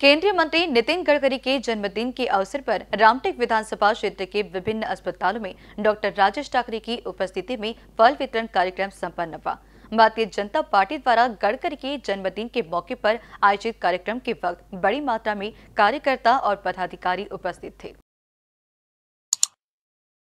केंद्रीय मंत्री नितिन गडकरी के जन्मदिन के अवसर पर रामटेक विधानसभा क्षेत्र के विभिन्न अस्पतालों में डॉक्टर राजेश ठाकरे की उपस्थिति में फल वितरण कार्यक्रम सम्पन्न हुआ भारतीय जनता पार्टी द्वारा गडकरी के जन्मदिन के मौके पर आयोजित कार्यक्रम के वक्त बड़ी मात्रा में कार्यकर्ता और पदाधिकारी उपस्थित थे